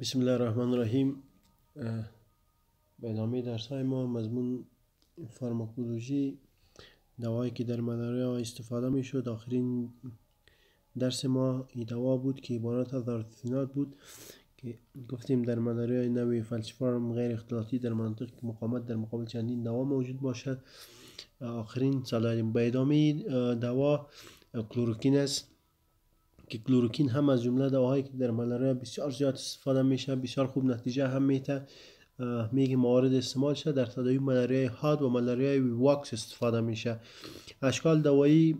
بسم الله الرحمن الرحیم به ادامه درس های ما مضمون فارماکولوژی دوایی که در مداره استفاده می شود آخرین درس ما این دوا بود که عبارت از بود که گفتیم در مداره نوی فلسفارم غیر اختلاطی در منطق مقامت در مقابل چندین دوا موجود باشد آخرین سلایم به ادامه دوا کلوروکین است که کلوروکین هم از جمله دواهایی که در ملاریا بسیار زیاد استفاده میشه بسیار خوب نتیجه هم میته میگه موارد استعمال شد در تداوی ملاریای حاد و ملاریا واکس استفاده میشه اشکال دوایی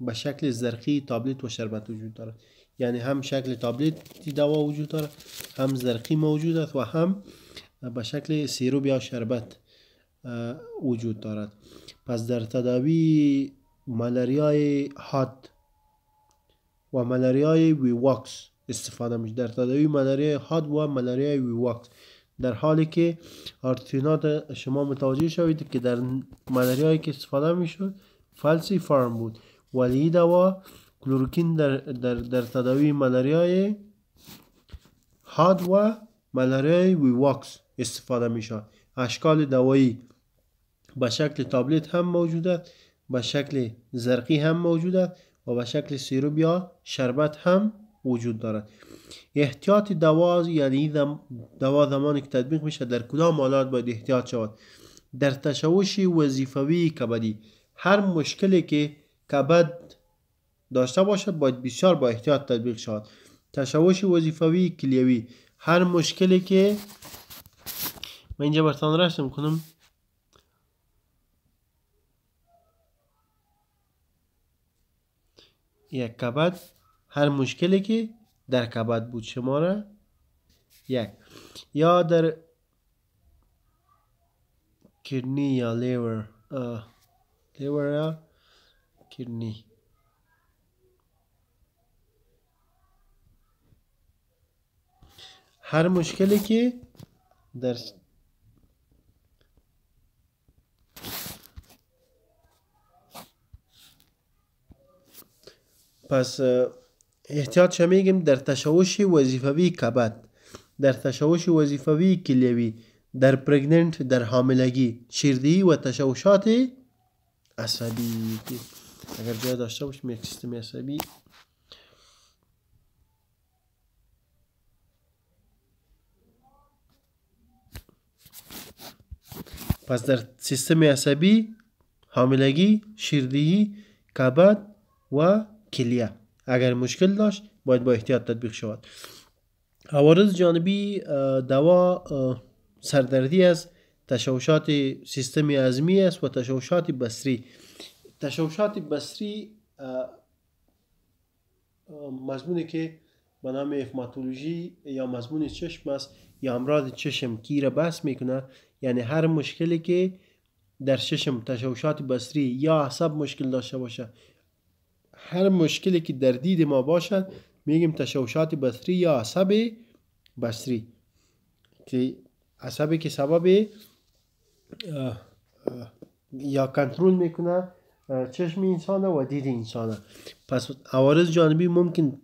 به شکل زرقی تابلیت و شربت وجود دارد یعنی هم شکل تابلت دوا وجود دارد هم زرقی موجود است و هم به شکل سیروب یا شربت وجود دارد پس در تداوی ملریای هات و ملریای ویوکس استفاده میشه در تداوی ملریای هات و ملریای ویواکس در حالی که آرتینات شما متوجه شوید که در ملریایی که استفاده میشد فلسی فارم بود ولی دوا کلوروکین در, در, در تداوی ملریای هاد و ملریای ویواکس استفاده میشه. اشکال دوایی به شکل تابلت هم موجوده. به شکل زرقی هم موجود است و به شکل سیروب یا شربت هم وجود دارد احتیاط دواز یعنی دواز زمانی که تطبیق میشه در کدام حالات باید احتیاط شود در تشوش وظیفوی کبدی هر مشکلی که کبد داشته باشد باید بسیار با احتیاط تطبیق شود تشوش وظیفوی کلیوی هر مشکلی که من اینجا برتان رشت میکنم یک کبد هر مشکلی که در کبد بود را یک یا در کرنی یا لیور لیور یا هر مشکلی که در پس احتیاط چه میگیم در تشوش وظیفوی کبد در تشوش وظیفوی کلیوی در پرگننت در حاملگی شیردهی و تشوشات عصبی اگر جای داشته باشیم یک سیستم عصبی پس در سیستم عصبی حاملگی شیردهی کبد و کلیه اگر مشکل داشت باید با احتیاط تطبیق شود عوارض جانبی دوا سردردی است تشوشات سیستم عظمی است و تشوشات بصری تشوشات بسری مضمونی که به نام افماتولوژی یا مضمون چشم است یا امراض چشم کی را بحث میکنه یعنی هر مشکلی که در چشم تشوشات بسری یا عصب مشکل داشته باشه هر مشکلی که در دید ما باشد میگیم تشوشات بصری یا عصب بصری که عصبی که سبب یا کنترل میکنه چشم انسان و دید انسان پس عوارض جانبی ممکن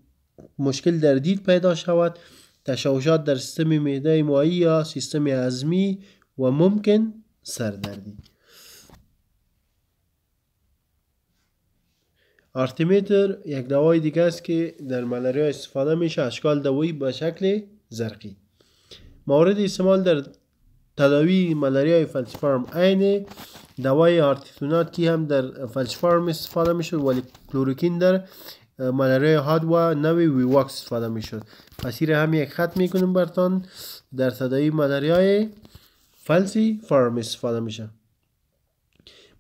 مشکل در دید پیدا شود تشوشات در سیستم معده مایی یا سیستم عظمی و ممکن سردردی آرتیمیتر یک دوای دیگه است که در ملاریا استفاده میشه اشکال دوایی به شکل زرقی مورد استعمال در تداوی ملاریا فلسفارم عین دوای آرتیتونات که هم در فلسفارم استفاده میشد ولی کلوروکین در ملاریا هاد و نوی واکس استفاده میشد پس هم یک خط میکنیم برتان در تداوی ملاریا فلسی فارم استفاده میشه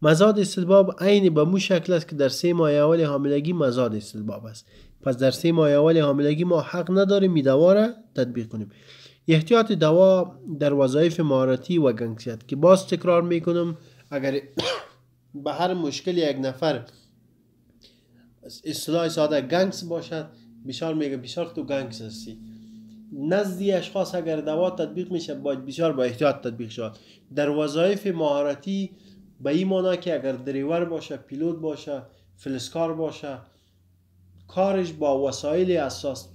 مزاد استلباب عین به مو شکل است که در سه ماه اول حاملگی مزاد استلباب است پس در سه ماه اول حاملگی ما حق نداریم این تطبیق کنیم احتیاط دوا در وظایف مهارتی و گنگسیت که باز تکرار میکنم اگر به هر مشکل یک نفر اصطلاح ساده گنگس باشد بیشار میگه بیشار تو گنگس هستی نزدی اشخاص اگر دوا تطبیق میشه باید بیشار با احتیاط تطبیق شود در وظایف مهارتی به این مانا که اگر دریور باشه پیلوت باشه فلسکار باشه کارش با وسایل اساس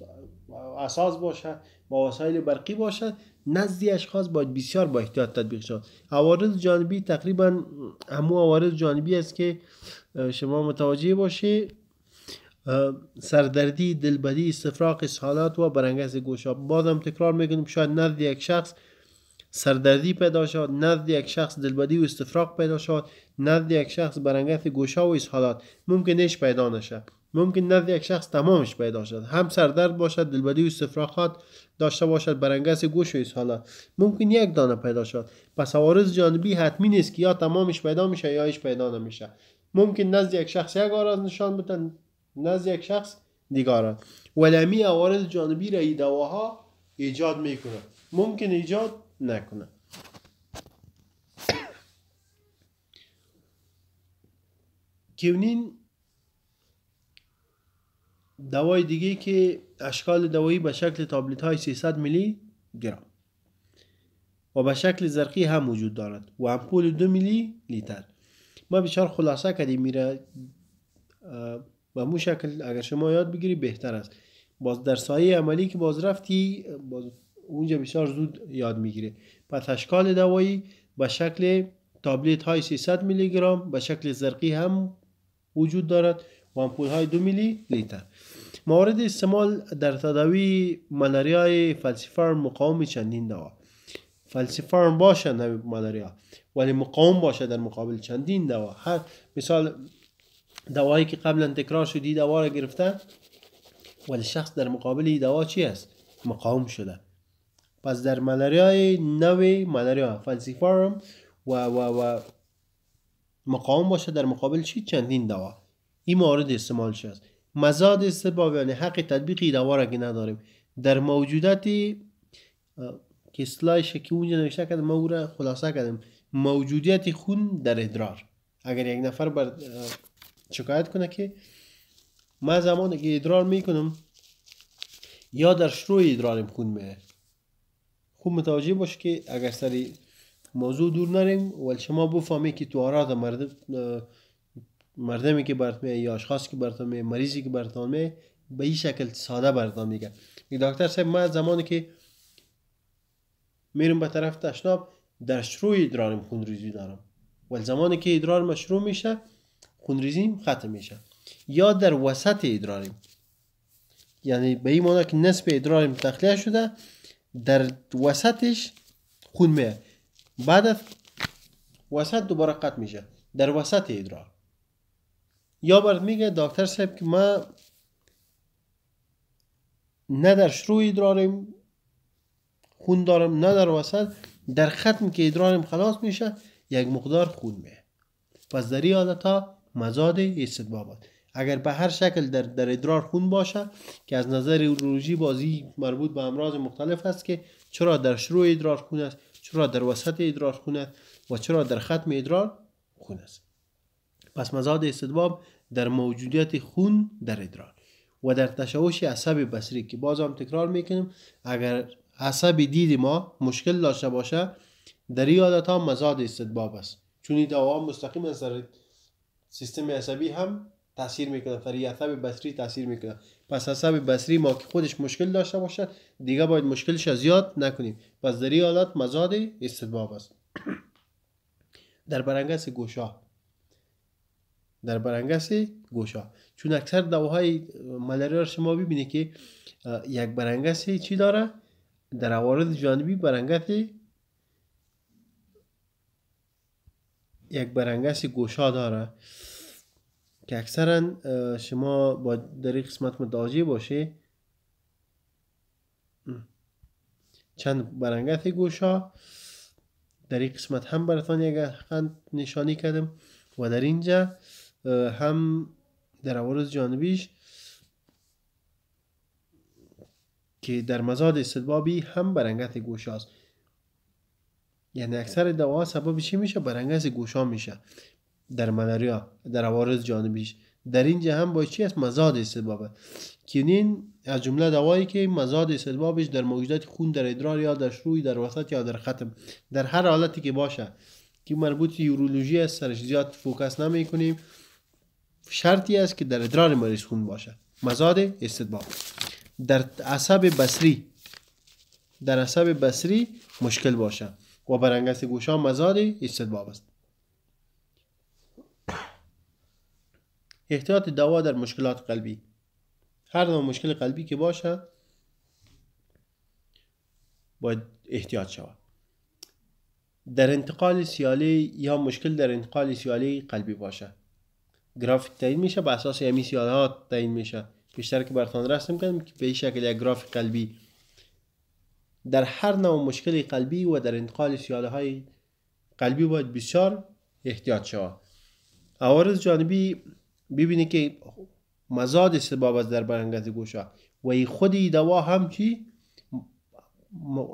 اساس باشه با وسایل برقی باشه نزدی اشخاص باید بسیار با احتیاط تطبیق شد عوارض جانبی تقریبا همو عوارض جانبی است که شما متوجه باشه سردردی دلبدی استفراق، اسهالات و برنگز گوشاب بازم تکرار میکنیم شاید نزد یک شخص سردردی پیدا شد نزد یک شخص دلبدی و استفراغ پیدا شد نزد یک شخص برنگت گوشا و اسهالات ممکن پیدا نشه ممکن نزد یک شخص تمامش پیدا شد هم سردرد باشد دلبدی و استفراغات داشته باشد برانگیخت گوش و اسهالات ممکن یک دانه پیدا شد پس عوارض جانبی حتمی نیست که یا تمامش پیدا میشه یا هیچ پیدا نمیشه ممکن نزد یک شخص یک آراز نشان بدن نزد یک شخص دیگر، ولی ولی عوارض جانبی را دواها ایجاد میکنه ممکن ایجاد نکنه کیونین دوای دیگه که اشکال دوایی به شکل تابلت های 300 میلی گرام و به شکل زرقی هم وجود دارد و امپول دو میلی لیتر ما بیشتر خلاصه کردیم میره به مو شکل اگر شما یاد بگیری بهتر است باز در سایه عملی که باز رفتی باز اونجا بسیار زود یاد میگیره پس اشکال دوایی به شکل تابلت های 300 میلی گرام به شکل زرقی هم وجود دارد و امپول های 2 میلی لیتر موارد استعمال در تداوی ملاریا فلسفار مقاوم چندین دوا فلسفار باشه نه ملاریا ولی مقاوم باشه در مقابل چندین دوا هر مثال دوایی که قبلا تکرار شدی دوا را گرفته ولی شخص در مقابل دوا چی است مقاوم شده پس در ملریای نو ملریا فالسیفارم و و و مقاوم باشه در مقابل چی چندین دوا این مورد استعمال شده است مزاد استباب یعنی حق تطبیقی دوا را که نداریم در موجودتی که سلایش که اونجا نوشته کرده ما را خلاصه کردم موجودیت خون در ادرار اگر یک نفر بر شکایت کنه که من زمان که ادرار میکنم یا در شروع ادرارم خون میره خوب متوجه باش که اگر سری موضوع دور نریم ولی شما بفهمی که تو آراد مردم مردمی که می یا اشخاص که می مریضی که می به این شکل ساده برات میگه دکتر صاحب من زمانی که میرم به طرف تشناب در شروع ادرار خونریزی دارم ولی زمانی که ادرار مشروع میشه خونریزی ختم میشه یا در وسط ادراریم یعنی به این معنی که نصف ادراریم تخلیه شده در وسطش خون میه بعد از وسط دوباره قط میشه در وسط ادرار یا برد میگه دکتر صاحب که ما نه در شروع ادراریم خون دارم نه در وسط در ختم که ادرارم خلاص میشه یک مقدار خون میه پس در این حالت ها مزاد استبابات. اگر به هر شکل در, در ادرار خون باشه که از نظر اورولوژی بازی مربوط به امراض مختلف است که چرا در شروع ادرار خون است چرا در وسط ادرار خون است و چرا در ختم ادرار خون است پس مزاد استدباب در موجودیت خون در ادرار و در تشوش عصب بصری که باز هم تکرار میکنیم اگر عصب دید ما مشکل داشته باشه در این عادت ها مزاد استدباب است چون این مستقیم مستقیما سر سیستم عصبی هم تاثیر میکنه فری عصب بصری تاثیر میکنه پس عصب بصری ما که خودش مشکل داشته باشد دیگه باید مشکلش از زیاد نکنیم پس در این حالت مزاد استدباب است در برنگس گوشا در برنگس گوشا چون اکثر دواهای ملاریا شما ببینید که یک برنگس چی داره در عوارض جانبی برنگس یک برنگس گوشا داره که اکثرا شما با در این قسمت متوجه باشه چند برنگت گوشا در این قسمت هم براتان یک خند نشانی کردم و در اینجا هم در عوارض جانبیش که در مزاد استدبابی هم برنگت گوش است یعنی اکثر دوا سبب چی میشه برنگت گوش میشه در ملاریا در عوارض جانبیش در اینجا هم با چی است مزاد استبابه کنین از جمله دوایی که مزاد استبابش در موجودات خون در ادرار یا در شروع در وسط یا در ختم در هر حالتی که باشه که مربوط یورولوژی است سرش زیاد فوکس نمی کنیم شرطی است که در ادرار مریض خون باشه مزاد استدباب در عصب بصری در عصب بصری مشکل باشه و برنگست گوشا مزاد استدباب است احتیاط دوا در مشکلات قلبی هر نوع مشکل قلبی که باشه، باید احتیاط شود در انتقال سیاله یا مشکل در انتقال سیاله قلبی باشه گرافیک تعیین میشه به اساس همین سیاله ها تعیین میشه بیشتر که برتان رسم کردم که به شکل یک گرافیک قلبی در هر نوع مشکل قلبی و در انتقال سیاله های قلبی باید بسیار احتیاط شود عوارض جانبی ببینی که مزاد سباب از در برنگت گوشا و ای خودی دوا هم چی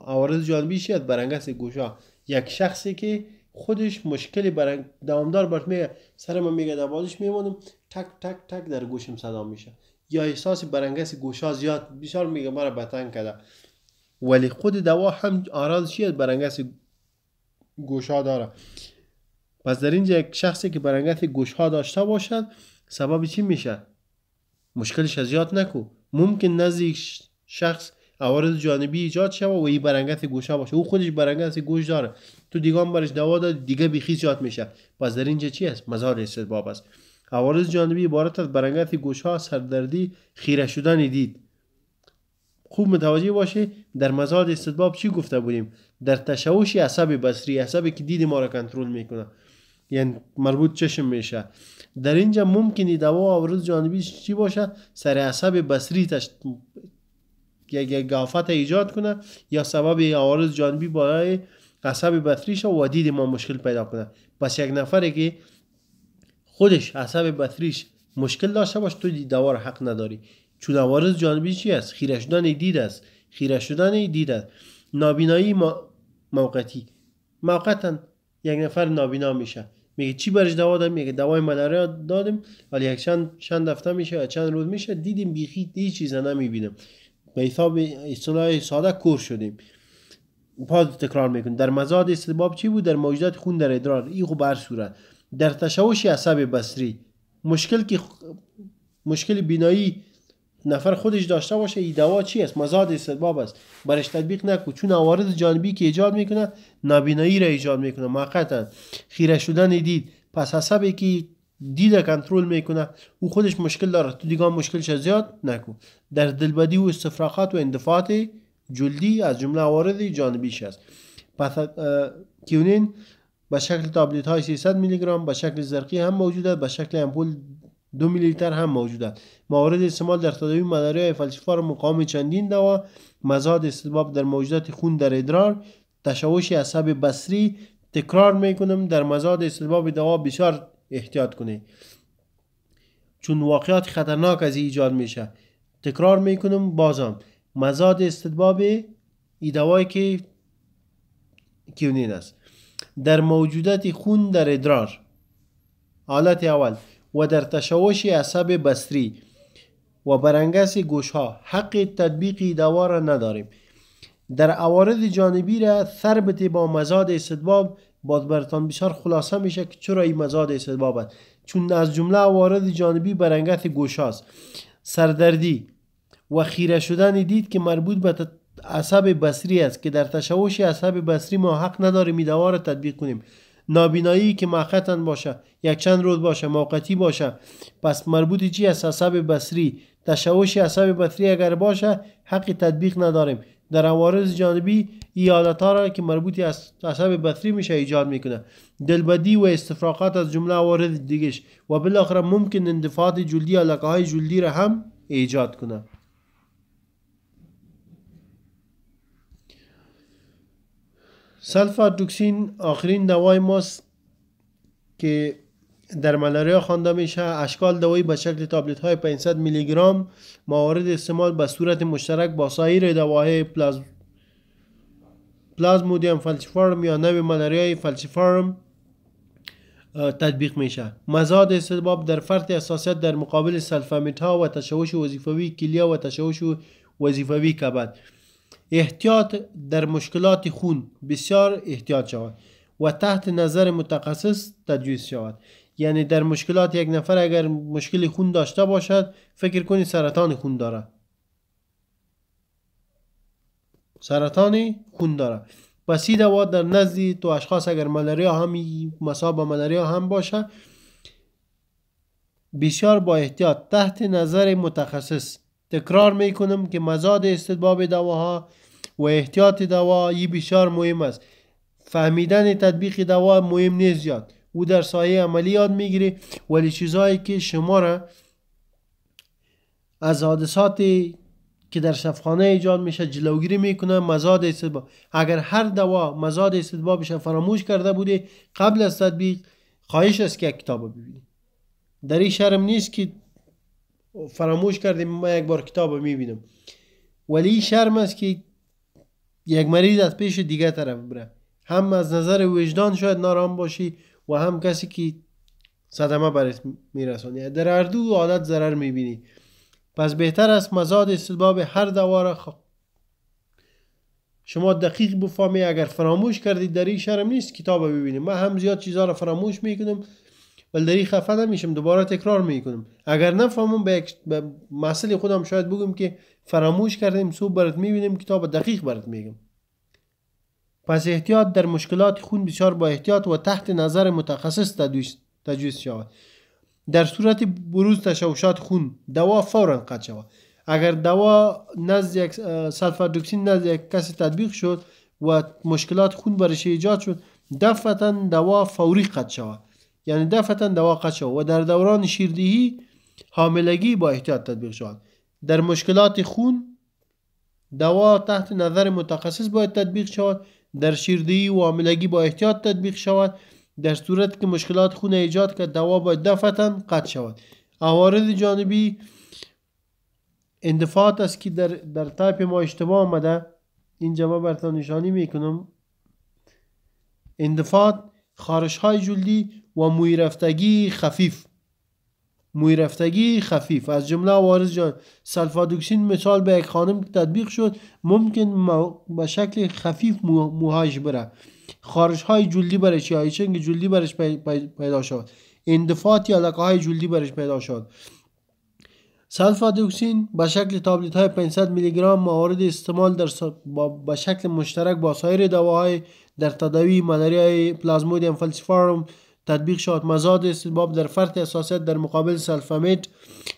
عوارض جانبی شد برنگت گوشا یک شخصی که خودش مشکلی برنگ دوامدار برد میگه سر میگه دوازش میمونم تک تک تک در گوشم صدا میشه یا احساس برانگیز گوشا زیاد بسیار میگه مرا بتنگ کده ولی خود دوا هم آراز شید برانگیز گوشا داره پس در اینجا یک شخصی که گوش گوشا داشته باشد سبب چی میشه مشکلش از یاد نکو ممکن نزدیک شخص عوارض جانبی ایجاد شوه و این برنگت گوشه باشه او خودش برنگت گوش داره تو دیگه هم برش دوا داد دیگه بیخیز یاد میشه پس در اینجا چی است مزار استباب است عوارض جانبی عبارت از برنگت گوش سردردی خیره شدن دید خوب متوجه باشه در مزاد استدباب چی گفته بودیم در تشوش عصب بصری عصبی که دید ما را کنترل میکنه یعنی مربوط چشم میشه در اینجا ممکنی دوا عوارض جانبی چی باشه سر عصب بصری تش یک گافت ایجاد کنه یا سبب عوارض جانبی برای عصب شو و دید ما مشکل پیدا کنه پس یک نفره که خودش عصب بصریش مشکل داشته باش تو دوا حق نداری چون عوارض جانبی چی است خیره شدن دید است خیره شدن دید است نابینایی موقتی موقتا یک نفر نابینا میشه میگه چی برش دوا دادیم میگه دوای ملاریا دادیم ولی یک چند چند هفته میشه چند روز میشه دیدیم بیخی دی چیزا نمیبینم به حساب اصطلاح ساده کور شدیم باز تکرار میکنیم در مزاد استباب چی بود در موجودات خون در ادرار این خوب بر صورت در تشوش عصب بصری مشکل که مشکل بینایی نفر خودش داشته باشه دوا چی است مزاد استباب است برش تطبیق نکو چون عوارض جانبی که ایجاد میکنه نابینایی را ایجاد میکنه موقتا خیره شدن دید پس حسب که دیده کنترل میکنه او خودش مشکل داره تو دیگه مشکلش زیاد نکو در دلبدی و استفراغات و اندفاعات جلدی از جمله عوارض جانبیش است پس کیونین به شکل تابلیت های 300 میلی گرم به شکل زرقی هم موجوده به شکل امپول دو لیتر هم است. موارد استعمال در تداوی مداری های را مقام چندین دوا مزاد استباب در موجودات خون در ادرار تشوش عصب بصری تکرار میکنم در مزاد استباب دوا بسیار احتیاط کنید چون واقعات خطرناک از ایجاد میشه تکرار میکنم بازم مزاد استدباب ای که کیونین است در موجودات خون در ادرار حالت اول و در تشوش عصب بصری و برانگس گوشها حق تطبیق دوا را نداریم در عوارض جانبی را ثربت با مزاد استدباب باز برتان بسیار خلاصه میشه که چرا این مزاد استدباب است چون از جمله عوارض جانبی برانگس گوش سردردی و خیره شدن دید که مربوط به عصب بصری است که در تشوش عصب بصری ما حق نداریم دوا را تطبیق کنیم نابینایی که موقتا باشه یک چند روز باشه موقتی باشه پس مربوط چی از عصب بصری تشوش عصب بصری اگر باشه حق تطبیق نداریم در عوارض جانبی ایالت ها را که مربوط از عصب بصری میشه ایجاد میکنه دلبدی و استفراقات از جمله عوارض دیگش و بالاخره ممکن اندفاعات جلدی علاقه های جلدی را هم ایجاد کنه دوکسین آخرین دوای ماست که در ملاریا خوانده میشه اشکال دوایی به شکل تابلت های 500 میلی گرم موارد استعمال به صورت مشترک با سایر دواهای پلاز... پلازمودیم فلچفارم یا نوی ملاریای فلچفارم تطبیق میشه مزاد استباب در فرط اساسیت در مقابل سلفامیت ها و تشوش وظیفوی کلیا و تشوش وظیفوی کبد احتیاط در مشکلات خون بسیار احتیاط شود و تحت نظر متخصص تجویز شود یعنی در مشکلات یک نفر اگر مشکل خون داشته باشد فکر کنی سرطان خون داره سرطان خون داره پس این دوا در نزدی تو اشخاص اگر ملاریا هم مصاب ملاریا هم باشه بسیار با احتیاط تحت نظر متخصص تکرار می کنم که مزاد استدباب دواها و احتیاط دوا ای بسیار مهم است فهمیدن تطبیق دوا مهم نیست زیاد او در سایه عملی یاد میگیره ولی چیزهایی که شما را از حادثاتی که در شفخانه ایجاد میشه جلوگیری میکنه مزاد با اگر هر دوا مزاد بشه فراموش کرده بوده قبل از تطبیق خواهش است که کتاب ببینید در این شرم نیست که فراموش کردیم من یک بار کتاب میبینم ولی شرم است که یک مریض از پیش دیگه طرف بره هم از نظر وجدان شاید نارام باشی و هم کسی که صدمه برات میرسانی در هر دو عادت ضرر میبینی پس بهتر است مزاد استباب هر دوا خ... شما دقیق بفهمی اگر فراموش کردید در این شرم نیست کتاب ببینیم من هم زیاد چیزها را فراموش میکنم ولی داری خفه نمیشم دوباره تکرار میکنم اگر نفهمم به, به مسئله خودم شاید بگم که فراموش کردیم صبح برات میبینیم کتاب دقیق برات میگم پس احتیاط در مشکلات خون بسیار با احتیاط و تحت نظر متخصص تجویز شود در صورت بروز تشوشات خون دوا فورا قطع شود اگر دوا نزد یک سلفادوکسین نزد یک کسی تطبیق شد و مشکلات خون برش ایجاد شد دفعتا دوا فوری قطع شود یعنی دفتا دوا شود و در دوران شیردهی حاملگی با احتیاط تطبیق شود در مشکلات خون دوا تحت نظر متخصص باید تطبیق شود در شیردهی و حاملگی با احتیاط تطبیق شود در صورت که مشکلات خون ایجاد که دوا باید دفتا قطع شود عوارض جانبی اندفاعات است که در, در تایپ ما اشتباه آمده اینجا ما برتان نشانی میکنم اندفاعات خارش های جلدی و مویرفتگی خفیف مویرفتگی خفیف از جمله وارز جان سلفادوکسین مثال به یک خانم تطبیق شد ممکن به شکل خفیف موهایش بره خارش های جلدی برش یا چنگ جلدی برش پیدا شد اندفات یا لکه های جلدی برش پیدا شد سلفادوکسین به شکل تابلیت های 500 میلی گرم موارد استعمال در به شکل مشترک با سایر دواهای در تداوی ملاریای های پلازمودیم تطبیق شد مزاد استباب در فرط اساسیت در مقابل سلفامید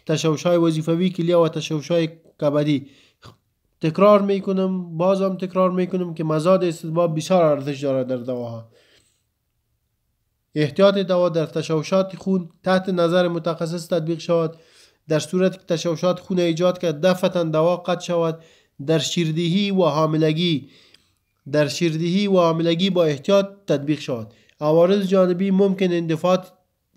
تشوش های وظیفوی کلیه و تشوش های کبدی تکرار میکنم هم تکرار میکنم که مزاد استباب بسیار ارزش داره در دواها احتیاط دوا در تشوشات خون تحت نظر متخصص تطبیق شود در صورت که تشوشات خون ایجاد کرد دفتا دوا قد شود در شیردهی و حاملگی در شیردهی و حاملگی با احتیاط تطبیق شود عوارض جانبی ممکن اندفات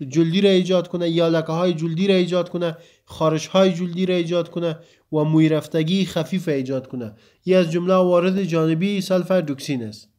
جلدی را ایجاد کنه یا لکه های جلدی را ایجاد کنه خارش های جلدی را ایجاد کنه و مویرفتگی خفیف ایجاد کنه یه از جمله عوارض جانبی سلفر دوکسین است